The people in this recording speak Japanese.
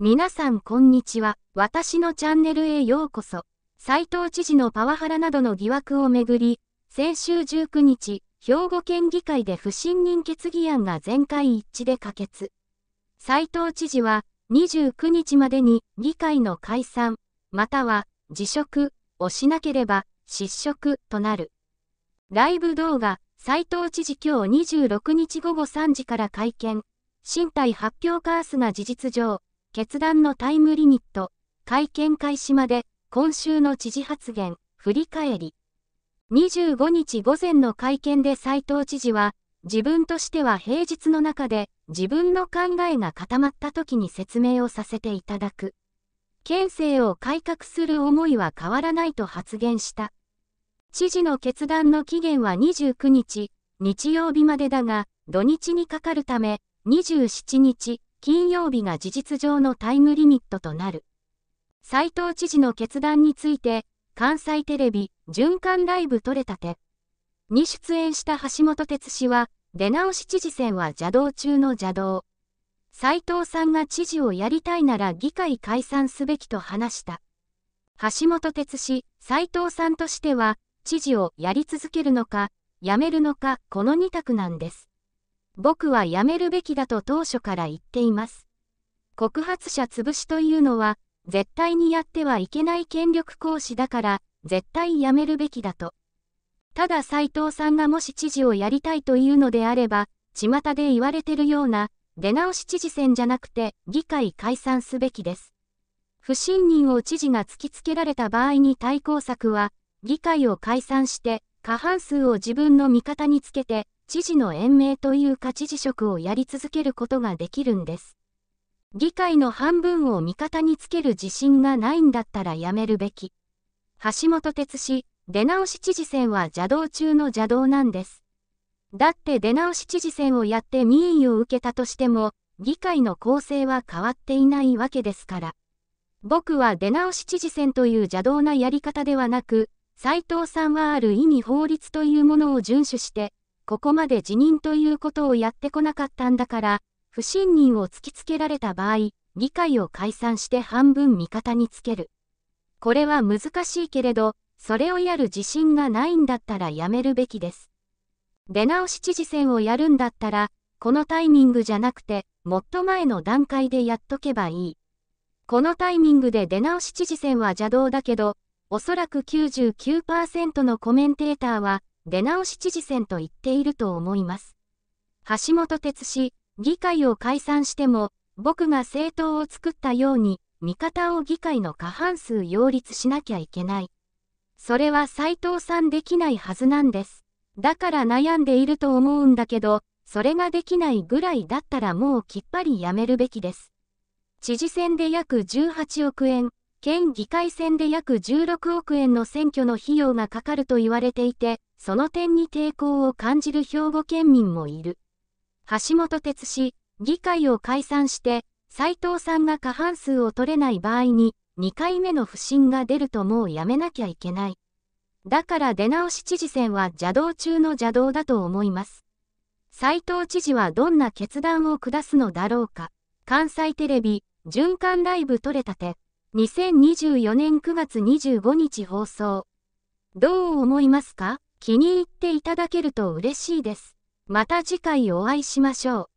皆さんこんにちは。私のチャンネルへようこそ。斉藤知事のパワハラなどの疑惑をめぐり、先週19日、兵庫県議会で不信任決議案が全会一致で可決。斉藤知事は、29日までに議会の解散、または辞職をしなければ失職となる。ライブ動画、斉藤知事今日26日午後3時から会見、身体発表カースが事実上、決断のタイムリミット、会見開始まで、今週の知事発言、振り返り。25日午前の会見で斉藤知事は、自分としては平日の中で、自分の考えが固まった時に説明をさせていただく。県政を改革する思いは変わらないと発言した。知事の決断の期限は29日、日曜日までだが、土日にかかるため、27日、金曜日が事実上のタイムリミットとなる。斉藤知事の決断について、関西テレビ、循環ライブ取れたて、に出演した橋本哲氏は、出直し知事選は邪道中の邪道。斉藤さんが知事をやりたいなら議会解散すべきと話した。橋本哲氏、斉藤さんとしては、知事をやり続けるのか、やめるのか、この2択なんです。僕はやめるべきだと当初から言っています。告発者潰しというのは、絶対にやってはいけない権力行使だから、絶対やめるべきだと。ただ斎藤さんがもし知事をやりたいというのであれば、巷で言われてるような、出直し知事選じゃなくて、議会解散すべきです。不信任を知事が突きつけられた場合に対抗策は、議会を解散して、過半数を自分の味方につけて、知事の延命というか知事職をやり続けることができるんです。議会の半分を味方につける自信がないんだったらやめるべき。橋本哲氏、出直し知事選は邪道中の邪道なんです。だって出直し知事選をやって民意を受けたとしても、議会の構成は変わっていないわけですから。僕は出直し知事選という邪道なやり方ではなく、斉藤さんはある意味法律というものを遵守して、ここまで辞任ということをやってこなかったんだから、不信任を突きつけられた場合、議会を解散して半分味方につける。これは難しいけれど、それをやる自信がないんだったらやめるべきです。出直し知事選をやるんだったら、このタイミングじゃなくて、もっと前の段階でやっとけばいい。このタイミングで出直し知事選は邪道だけど、おそらく99%のコメンテーターは、出直し知事選と言っていると思います。橋本哲氏、議会を解散しても、僕が政党を作ったように、味方を議会の過半数擁立しなきゃいけない。それは斎藤さんできないはずなんです。だから悩んでいると思うんだけど、それができないぐらいだったらもうきっぱりやめるべきです。知事選で約18億円、県議会選で約16億円の選挙の費用がかかると言われていて、その点に抵抗を感じる兵庫県民もいる。橋本哲氏、議会を解散して、斉藤さんが過半数を取れない場合に、2回目の不信が出るともうやめなきゃいけない。だから出直し知事選は邪道中の邪道だと思います。斉藤知事はどんな決断を下すのだろうか。関西テレビ、循環ライブ取れたて。2024年9月25日放送。どう思いますか気に入っていただけると嬉しいです。また次回お会いしましょう。